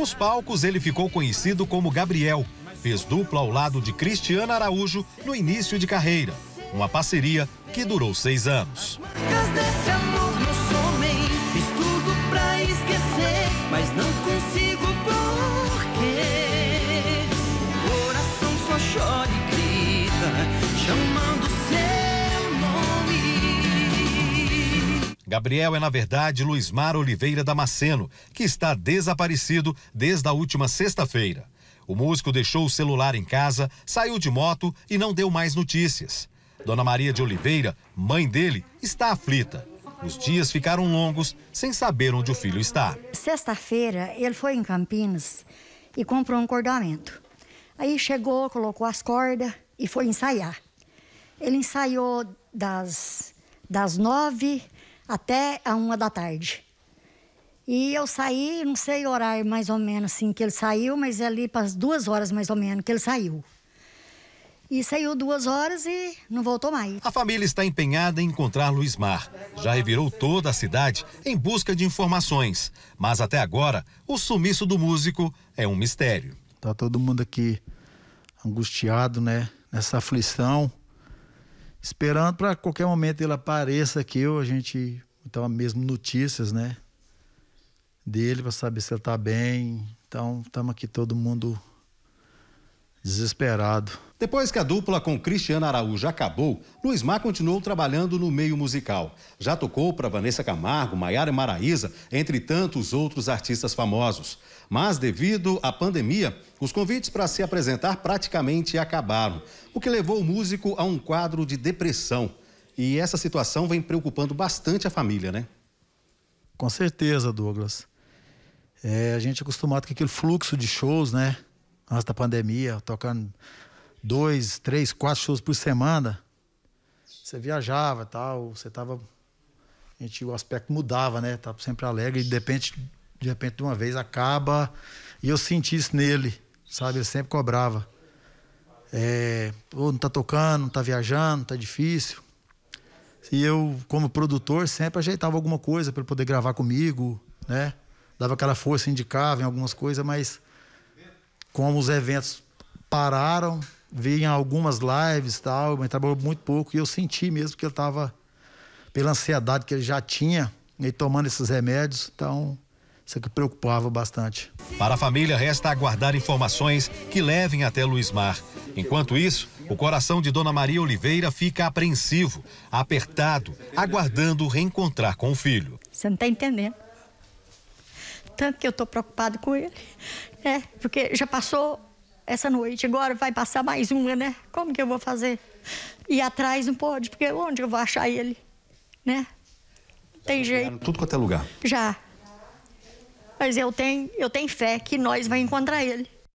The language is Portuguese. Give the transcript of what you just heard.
Nos palcos, ele ficou conhecido como Gabriel. Fez dupla ao lado de Cristiano Araújo no início de carreira, uma parceria que durou seis anos. Gabriel é, na verdade, Luizmar Oliveira Damasceno, que está desaparecido desde a última sexta-feira. O músico deixou o celular em casa, saiu de moto e não deu mais notícias. Dona Maria de Oliveira, mãe dele, está aflita. Os dias ficaram longos sem saber onde o filho está. Sexta-feira, ele foi em Campinas e comprou um cordamento. Aí chegou, colocou as cordas e foi ensaiar. Ele ensaiou das, das nove até a uma da tarde. E eu saí, não sei o horário mais ou menos assim que ele saiu, mas é ali para as duas horas mais ou menos que ele saiu. E saiu duas horas e não voltou mais. A família está empenhada em encontrar Luiz Mar. Já revirou toda a cidade em busca de informações. Mas até agora, o sumiço do músico é um mistério. Tá todo mundo aqui angustiado, né? Nessa aflição esperando para qualquer momento ele apareça aqui ou a gente então mesmo notícias, né? Dele para saber se ele tá bem. Então, estamos aqui todo mundo desesperado. Depois que a dupla com Cristiano Araújo acabou, Luiz Mar continuou trabalhando no meio musical. Já tocou para Vanessa Camargo, Maiara Maraíza, entre tantos outros artistas famosos. Mas devido à pandemia, os convites para se apresentar praticamente acabaram, o que levou o músico a um quadro de depressão. E essa situação vem preocupando bastante a família, né? Com certeza, Douglas. É, a gente é acostumado com aquele fluxo de shows, né? antes da pandemia, tocando dois, três, quatro shows por semana. Você viajava tal, você tava. A gente, o aspecto mudava, né? Tava tá sempre alegre e de repente, de repente, de uma vez acaba. E eu senti isso nele, sabe? eu sempre cobrava. É, ou não tá tocando, não tá viajando, tá difícil. E eu, como produtor, sempre ajeitava alguma coisa para poder gravar comigo, né? Dava aquela força, indicava em algumas coisas, mas como os eventos pararam, vi em algumas lives e tal, mas trabalhou muito pouco e eu senti mesmo que ele estava, pela ansiedade que ele já tinha, e tomando esses remédios, então isso é que preocupava bastante. Para a família, resta aguardar informações que levem até Luiz Mar. Enquanto isso, o coração de Dona Maria Oliveira fica apreensivo, apertado, aguardando reencontrar com o filho. Você não está entendendo tanto que eu estou preocupado com ele, né? Porque já passou essa noite, agora vai passar mais uma, né? Como que eu vou fazer? E atrás não pode, porque onde eu vou achar ele, né? Já Tem tá jeito. Tudo quanto é lugar. Já. Mas eu tenho, eu tenho fé que nós vamos encontrar ele.